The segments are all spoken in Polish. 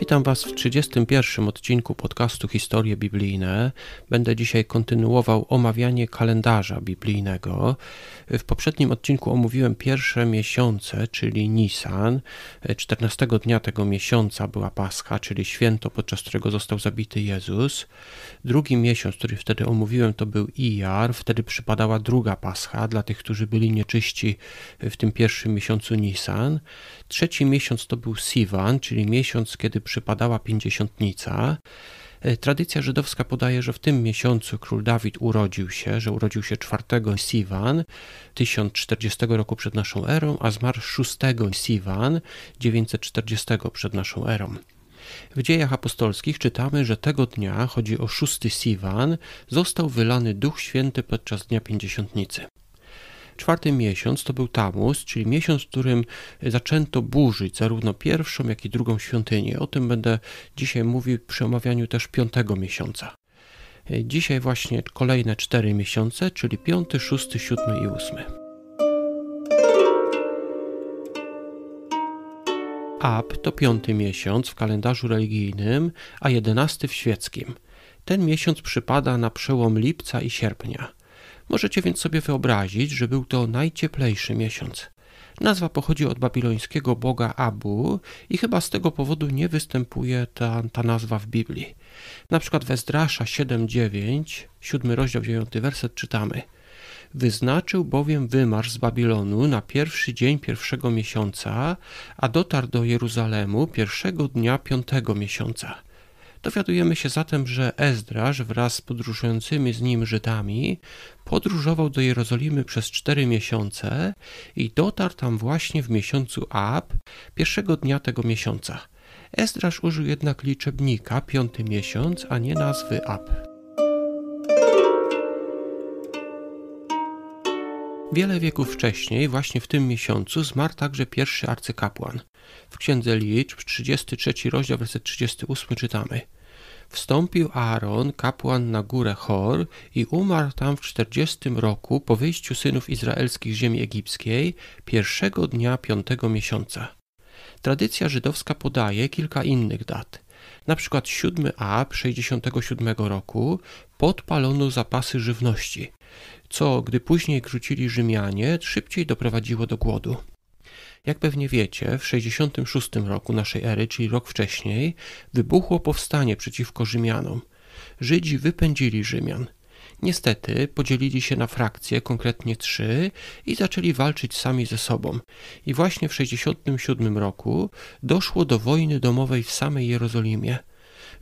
Witam Was w 31 odcinku podcastu Historie Biblijne. Będę dzisiaj kontynuował omawianie kalendarza biblijnego. W poprzednim odcinku omówiłem pierwsze miesiące, czyli Nisan. 14 dnia tego miesiąca była Pascha, czyli święto, podczas którego został zabity Jezus. Drugi miesiąc, który wtedy omówiłem, to był Iar. Wtedy przypadała druga Pascha dla tych, którzy byli nieczyści w tym pierwszym miesiącu Nisan. Trzeci miesiąc to był Siwan, czyli miesiąc, kiedy przypadała pięćdziesiątnica. E, tradycja żydowska podaje, że w tym miesiącu król Dawid urodził się, że urodził się 4 Siwan 1040 roku przed naszą erą, a zmarł 6 Siwan 940 przed naszą erą. W dziejach apostolskich czytamy, że tego dnia, chodzi o szósty Siwan, został wylany Duch Święty podczas Dnia Pięćdziesiątnicy. Czwarty miesiąc to był Tamus, czyli miesiąc, w którym e, zaczęto burzyć zarówno pierwszą, jak i drugą świątynię. O tym będę dzisiaj mówił przy omawianiu też piątego miesiąca. E, dzisiaj właśnie kolejne cztery miesiące, czyli piąty, szósty, siódmy i ósmy. Ab to piąty miesiąc w kalendarzu religijnym, a jedenasty w świeckim. Ten miesiąc przypada na przełom lipca i sierpnia. Możecie więc sobie wyobrazić, że był to najcieplejszy miesiąc. Nazwa pochodzi od babilońskiego boga Abu i chyba z tego powodu nie występuje ta, ta nazwa w Biblii. Na przykład we Zdrasza 7:9, 7 rozdział 9 werset czytamy: Wyznaczył bowiem wymarsz z Babilonu na pierwszy dzień pierwszego miesiąca, a dotarł do Jeruzalemu pierwszego dnia piątego miesiąca. Dowiadujemy się zatem, że Ezdraż wraz z podróżującymi z nim Żydami podróżował do Jerozolimy przez cztery miesiące i dotarł tam właśnie w miesiącu Ab, pierwszego dnia tego miesiąca. Ezdraż użył jednak liczebnika, piąty miesiąc, a nie nazwy Ab. Wiele wieków wcześniej, właśnie w tym miesiącu, zmarł także pierwszy arcykapłan. W Księdze Liczb, 33 rozdział, werset 38 czytamy Wstąpił Aaron, kapłan na górę Hor i umarł tam w 40 roku po wyjściu synów izraelskich z ziemi egipskiej, pierwszego dnia piątego miesiąca. Tradycja żydowska podaje kilka innych dat – na przykład 7A 67 roku podpalono zapasy żywności, co gdy później krucili Rzymianie, szybciej doprowadziło do głodu. Jak pewnie wiecie, w 66 roku naszej ery, czyli rok wcześniej, wybuchło powstanie przeciwko Rzymianom. Żydzi wypędzili Rzymian – Niestety podzielili się na frakcje, konkretnie trzy, i zaczęli walczyć sami ze sobą. I właśnie w 1967 roku doszło do wojny domowej w samej Jerozolimie.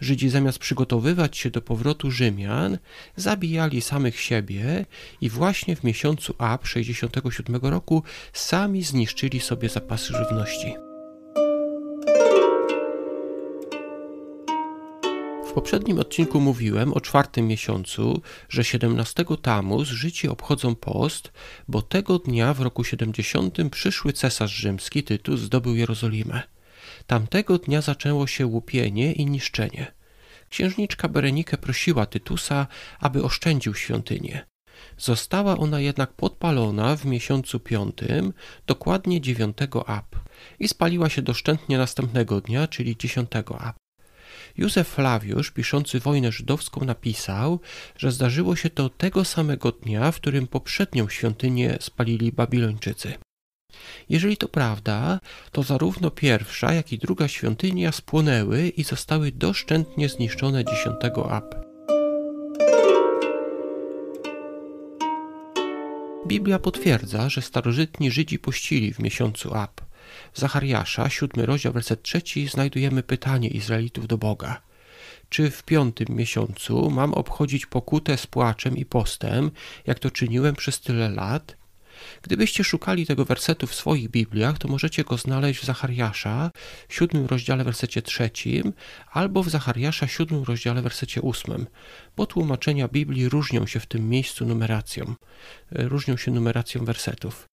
Żydzi zamiast przygotowywać się do powrotu Rzymian, zabijali samych siebie i właśnie w miesiącu Ab 67 roku sami zniszczyli sobie zapasy żywności. poprzednim odcinku mówiłem o czwartym miesiącu, że 17 Tamuz Życi obchodzą post, bo tego dnia w roku 70 przyszły cesarz rzymski Tytus zdobył Jerozolimę. Tamtego dnia zaczęło się łupienie i niszczenie. Księżniczka Berenike prosiła Tytusa, aby oszczędził świątynię. Została ona jednak podpalona w miesiącu piątym, dokładnie 9 ap i spaliła się doszczętnie następnego dnia, czyli 10 ap. Józef Flawiusz, piszący wojnę żydowską, napisał, że zdarzyło się to tego samego dnia, w którym poprzednią świątynię spalili Babilończycy. Jeżeli to prawda, to zarówno pierwsza, jak i druga świątynia spłonęły i zostały doszczętnie zniszczone 10 ap. Biblia potwierdza, że starożytni Żydzi pościli w miesiącu Ab. Zachariasza, siódmy rozdział, werset trzeci, znajdujemy pytanie Izraelitów do Boga. Czy w piątym miesiącu mam obchodzić pokutę z płaczem i postem, jak to czyniłem przez tyle lat? Gdybyście szukali tego wersetu w swoich Bibliach, to możecie go znaleźć w Zachariasza, 7 rozdziale, wersecie 3, albo w Zachariasza, 7 rozdziale, wersecie 8, bo tłumaczenia Biblii różnią się w tym miejscu numeracją, e, różnią się numeracją wersetów.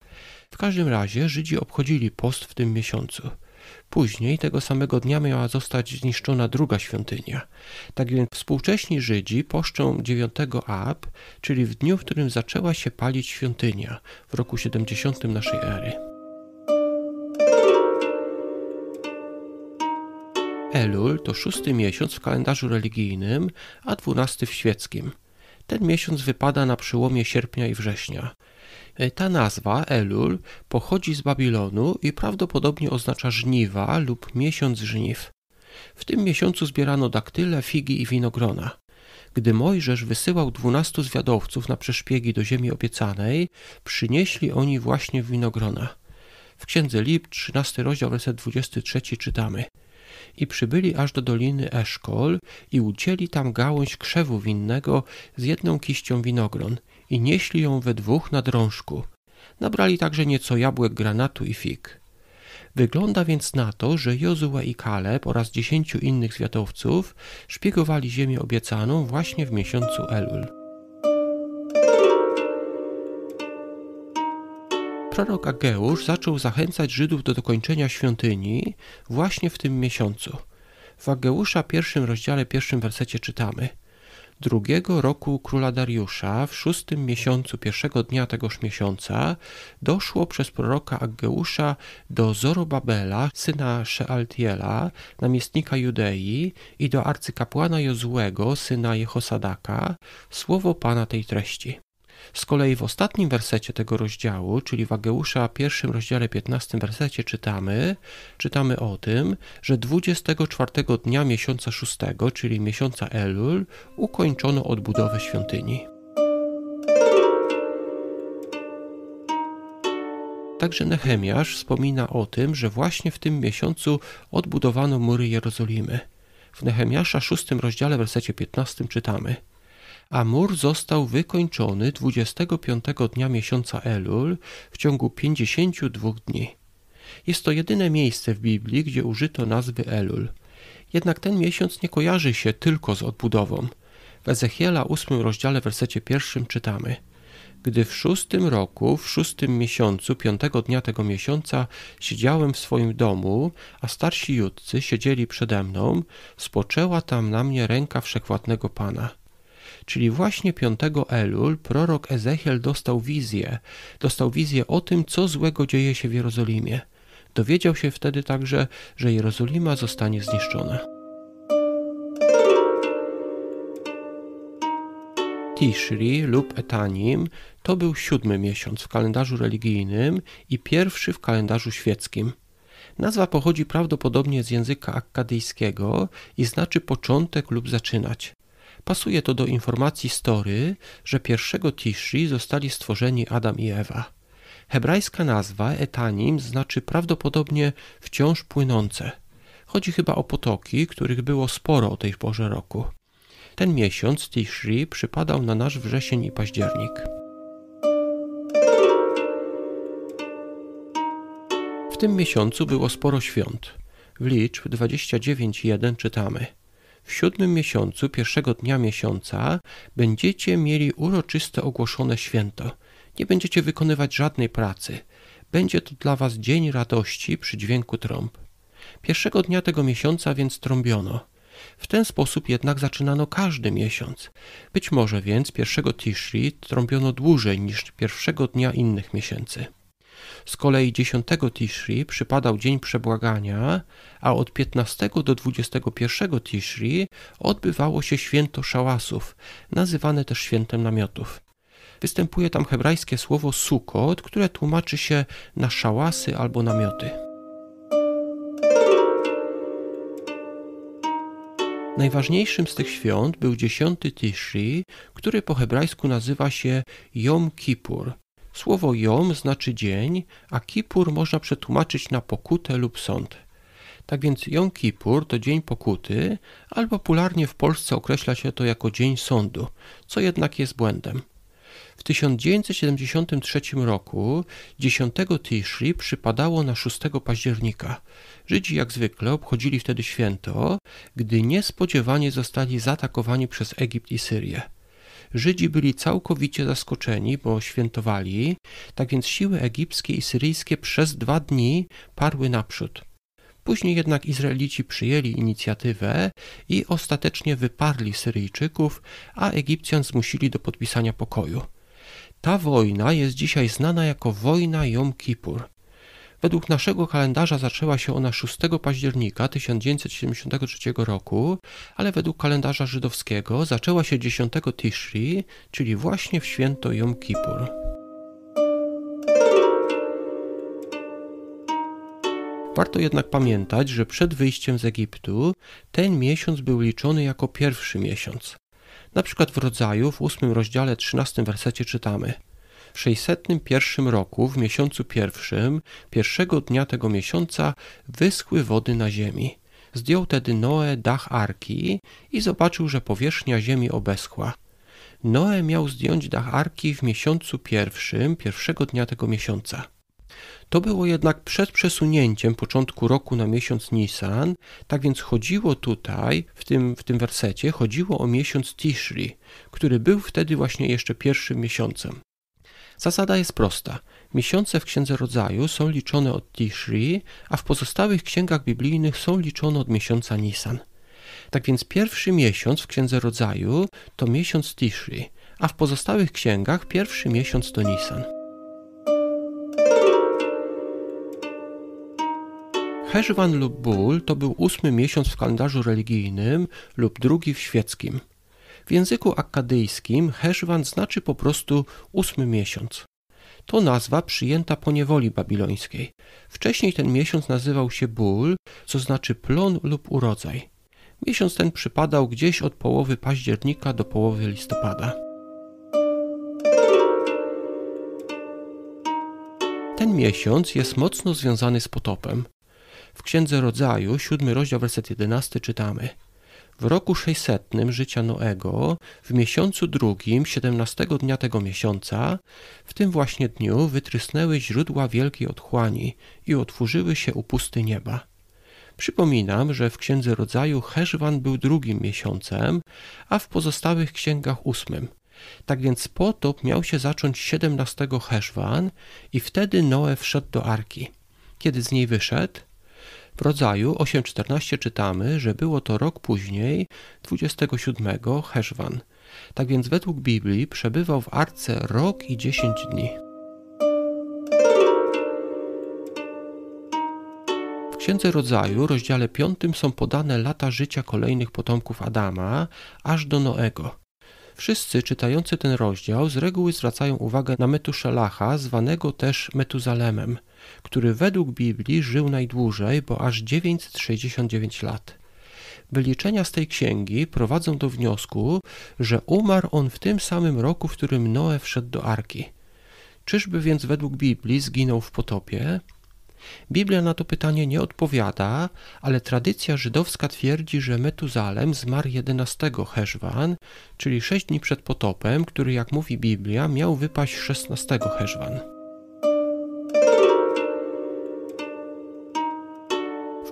W każdym razie Żydzi obchodzili post w tym miesiącu. Później tego samego dnia miała zostać zniszczona druga świątynia. Tak więc współcześni Żydzi poszczą 9 Ab, czyli w dniu, w którym zaczęła się palić świątynia w roku 70 naszej ery. Elul to szósty miesiąc w kalendarzu religijnym, a dwunasty w świeckim – ten miesiąc wypada na przełomie sierpnia i września. E, ta nazwa, Elul, pochodzi z Babilonu i prawdopodobnie oznacza żniwa lub miesiąc żniw. W tym miesiącu zbierano daktyle, figi i winogrona. Gdy Mojżesz wysyłał dwunastu zwiadowców na przeszpiegi do ziemi obiecanej, przynieśli oni właśnie winogrona. W księdze Lip, 13 rozdział, werset 23 czytamy – i przybyli aż do doliny Eszkol i ucięli tam gałąź krzewu winnego z jedną kiścią winogron i nieśli ją we dwóch na drążku. Nabrali także nieco jabłek granatu i fig. Wygląda więc na to, że Jozue i Kaleb oraz dziesięciu innych zwiadowców szpiegowali ziemię obiecaną właśnie w miesiącu Elul. prorok Ageusz zaczął zachęcać Żydów do dokończenia świątyni właśnie w tym miesiącu. W Ageusza pierwszym rozdziale, pierwszym wersecie czytamy Drugiego roku króla Dariusza, w szóstym miesiącu pierwszego dnia tegoż miesiąca, doszło przez proroka Ageusza do Zorobabela, syna Szealtiela, namiestnika Judei i do arcykapłana Jozłego, syna Jehosadaka, słowo Pana tej treści. Z kolei w ostatnim wersecie tego rozdziału, czyli w Ageusza, pierwszym rozdziale 15 wersecie czytamy, czytamy o tym, że 24 dnia miesiąca szóstego, czyli miesiąca Elul, ukończono odbudowę świątyni. Także Nehemiasz wspomina o tym, że właśnie w tym miesiącu odbudowano mury Jerozolimy. W Nehemiasza 6 rozdziale, w wersecie 15 czytamy – a mur został wykończony 25 dnia miesiąca Elul w ciągu 52 dni. Jest to jedyne miejsce w Biblii, gdzie użyto nazwy Elul. Jednak ten miesiąc nie kojarzy się tylko z odbudową. W Ezechiela 8 rozdziale wersecie pierwszym czytamy Gdy w szóstym roku, w szóstym miesiącu, piątego dnia tego miesiąca siedziałem w swoim domu, a starsi judcy siedzieli przede mną, spoczęła tam na mnie ręka wszechwładnego Pana – Czyli właśnie 5 Elul prorok Ezechiel dostał wizję. Dostał wizję o tym, co złego dzieje się w Jerozolimie. Dowiedział się wtedy także, że Jerozolima zostanie zniszczona. Tishri lub Etanim to był siódmy miesiąc w kalendarzu religijnym i pierwszy w kalendarzu świeckim. Nazwa pochodzi prawdopodobnie z języka akkadyjskiego i znaczy początek lub zaczynać. Pasuje to do informacji Story, że pierwszego Tishri zostali stworzeni Adam i Ewa. Hebrajska nazwa etanim znaczy prawdopodobnie wciąż płynące. Chodzi chyba o potoki, których było sporo o tej porze roku. Ten miesiąc Tishri przypadał na nasz wrzesień i październik. W tym miesiącu było sporo świąt. W liczb 29.1 czytamy – w siódmym miesiącu, pierwszego dnia miesiąca, będziecie mieli uroczyste ogłoszone święto. Nie będziecie wykonywać żadnej pracy. Będzie to dla was dzień radości przy dźwięku trąb. Pierwszego dnia tego miesiąca więc trąbiono. W ten sposób jednak zaczynano każdy miesiąc. Być może więc pierwszego Tishri trąbiono dłużej niż pierwszego dnia innych miesięcy. Z kolei 10 Tishri przypadał dzień przebłagania, a od 15 do 21 Tishri odbywało się święto szałasów, nazywane też świętem namiotów. Występuje tam hebrajskie słowo sukot, które tłumaczy się na szałasy albo namioty. Najważniejszym z tych świąt był dziesiąty Tishri, który po hebrajsku nazywa się Yom Kippur – Słowo jom znaczy dzień, a kipur można przetłumaczyć na pokutę lub sąd. Tak więc Jom Kippur to dzień pokuty, ale popularnie w Polsce określa się to jako dzień sądu, co jednak jest błędem. W 1973 roku 10 Tishri przypadało na 6 października. Żydzi jak zwykle obchodzili wtedy święto, gdy niespodziewanie zostali zaatakowani przez Egipt i Syrię. Żydzi byli całkowicie zaskoczeni, bo świętowali, tak więc siły egipskie i syryjskie przez dwa dni parły naprzód. Później jednak Izraelici przyjęli inicjatywę i ostatecznie wyparli Syryjczyków, a Egipcjan zmusili do podpisania pokoju. Ta wojna jest dzisiaj znana jako wojna Jom Kippur. Według naszego kalendarza zaczęła się ona 6 października 1973 roku, ale według kalendarza żydowskiego zaczęła się 10 Tishri, czyli właśnie w święto Yom Kippur. Warto jednak pamiętać, że przed wyjściem z Egiptu ten miesiąc był liczony jako pierwszy miesiąc. Na przykład w rodzaju w 8 rozdziale 13 wersecie czytamy – w 601 roku, w miesiącu pierwszym, pierwszego dnia tego miesiąca, wyschły wody na ziemi. Zdjął tedy Noe dach arki i zobaczył, że powierzchnia ziemi obeschła. Noe miał zdjąć dach arki w miesiącu pierwszym, pierwszego dnia tego miesiąca. To było jednak przed przesunięciem początku roku na miesiąc Nisan, tak więc chodziło tutaj, w tym, w tym wersecie, chodziło o miesiąc Tishri, który był wtedy właśnie jeszcze pierwszym miesiącem. Zasada jest prosta. Miesiące w Księdze Rodzaju są liczone od Tishri, a w pozostałych księgach biblijnych są liczone od miesiąca Nisan. Tak więc pierwszy miesiąc w Księdze Rodzaju to miesiąc Tishri, a w pozostałych księgach pierwszy miesiąc to Nisan. Heszwan lub Bul to był ósmy miesiąc w kalendarzu religijnym lub drugi w świeckim – w języku akkadyjskim Heszwan znaczy po prostu ósmy miesiąc. To nazwa przyjęta po niewoli babilońskiej. Wcześniej ten miesiąc nazywał się Bul, co znaczy plon lub urodzaj. Miesiąc ten przypadał gdzieś od połowy października do połowy listopada. Ten miesiąc jest mocno związany z potopem. W Księdze Rodzaju, 7 rozdział, werset 11 czytamy – w roku 600 życia Noego, w miesiącu drugim, 17 dnia tego miesiąca, w tym właśnie dniu wytrysnęły źródła wielkiej otchłani i otworzyły się upusty nieba. Przypominam, że w Księdze Rodzaju Heszwan był drugim miesiącem, a w pozostałych księgach ósmym. Tak więc potop miał się zacząć 17 Heszwan i wtedy Noe wszedł do arki. Kiedy z niej wyszedł, w rodzaju 8.14 czytamy, że było to rok później, 27 Heszwan. Tak więc według Biblii przebywał w arce rok i 10 dni. W Księdze Rodzaju, rozdziale 5, są podane lata życia kolejnych potomków Adama, aż do Noego. Wszyscy czytający ten rozdział z reguły zwracają uwagę na Metuszelacha, zwanego też Metuzalemem – który według Biblii żył najdłużej, bo aż 969 lat. Wyliczenia z tej księgi prowadzą do wniosku, że umarł on w tym samym roku, w którym Noe wszedł do arki. Czyżby więc według Biblii zginął w potopie? Biblia na to pytanie nie odpowiada, ale tradycja żydowska twierdzi, że Metuzalem zmarł 11 Heszwan, czyli 6 dni przed potopem, który jak mówi Biblia miał wypaść 16 Heszwan.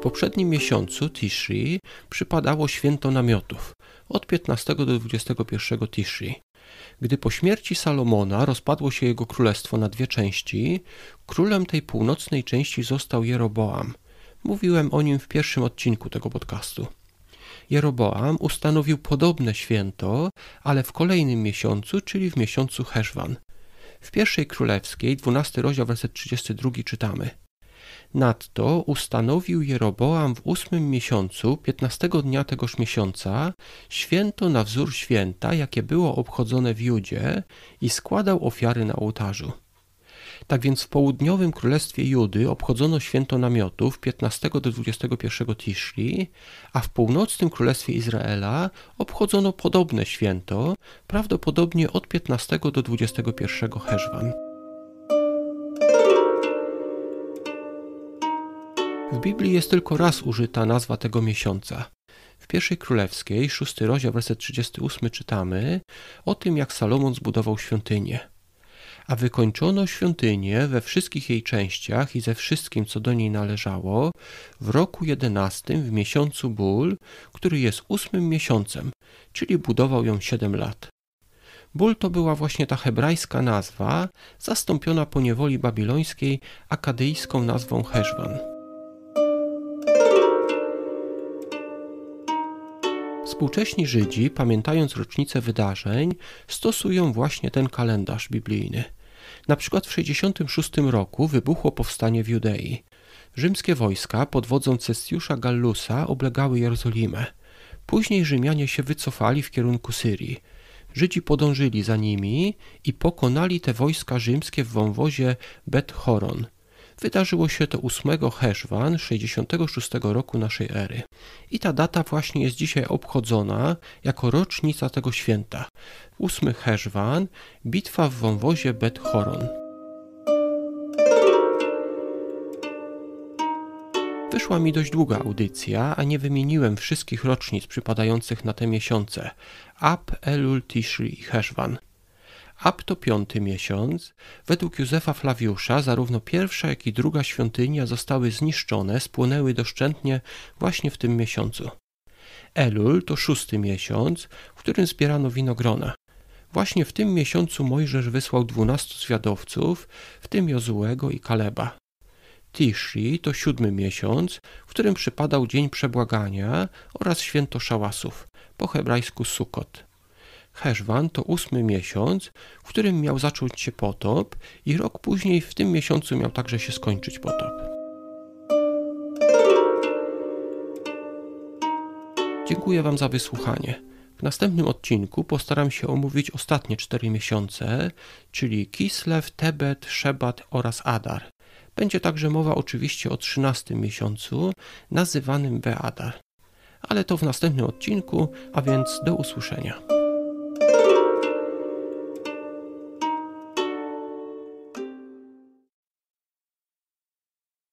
poprzednim miesiącu Tishri przypadało święto namiotów od 15 do 21 Tishri. Gdy po śmierci Salomona rozpadło się jego królestwo na dwie części, królem tej północnej części został Jeroboam. Mówiłem o nim w pierwszym odcinku tego podcastu. Jeroboam ustanowił podobne święto, ale w kolejnym miesiącu, czyli w miesiącu Heszwan. W pierwszej królewskiej, 12 rozdział, werset 32 czytamy – Nadto ustanowił Jeroboam w ósmym miesiącu, piętnastego dnia tegoż miesiąca, święto na wzór święta, jakie było obchodzone w Judzie i składał ofiary na ołtarzu. Tak więc w południowym królestwie Judy obchodzono święto namiotów 15 do 21 Tiszli, a w północnym królestwie Izraela obchodzono podobne święto, prawdopodobnie od 15 do 21 Herzwan. W Biblii jest tylko raz użyta nazwa tego miesiąca. W pierwszej królewskiej, szósty rozdział, werset 38 czytamy o tym, jak Salomon zbudował świątynię. A wykończono świątynię we wszystkich jej częściach i ze wszystkim, co do niej należało, w roku jedenastym w miesiącu ból, który jest ósmym miesiącem, czyli budował ją siedem lat. Ból to była właśnie ta hebrajska nazwa, zastąpiona po niewoli babilońskiej akadyjską nazwą Heszwan. Współcześni Żydzi, pamiętając rocznicę wydarzeń, stosują właśnie ten kalendarz biblijny. Na przykład w 66 roku wybuchło powstanie w Judei. Rzymskie wojska pod wodzą Cestiusza Gallusa oblegały Jerozolimę. Później Rzymianie się wycofali w kierunku Syrii. Żydzi podążyli za nimi i pokonali te wojska rzymskie w wąwozie Bet Horon – Wydarzyło się to 8 Heszwan 66 roku naszej ery. I ta data właśnie jest dzisiaj obchodzona jako rocznica tego święta. 8 Heszwan, bitwa w wąwozie Bet Horon. Wyszła mi dość długa audycja, a nie wymieniłem wszystkich rocznic przypadających na te miesiące. Ab, Elul, Tishri i Heszwan. Apto piąty miesiąc, według Józefa Flawiusza, zarówno pierwsza, jak i druga świątynia zostały zniszczone, spłonęły doszczętnie właśnie w tym miesiącu. Elul to szósty miesiąc, w którym zbierano winogrona. Właśnie w tym miesiącu Mojżesz wysłał dwunastu zwiadowców, w tym Jozułego i Kaleba. Tishri to siódmy miesiąc, w którym przypadał Dzień Przebłagania oraz Święto Szałasów, po hebrajsku Sukot. Heszwan to ósmy miesiąc, w którym miał zacząć się potop i rok później w tym miesiącu miał także się skończyć potop. Dziękuję Wam za wysłuchanie. W następnym odcinku postaram się omówić ostatnie cztery miesiące, czyli Kislew, Tebet, Szebat oraz Adar. Będzie także mowa oczywiście o trzynastym miesiącu, nazywanym Beadar. Ale to w następnym odcinku, a więc do usłyszenia.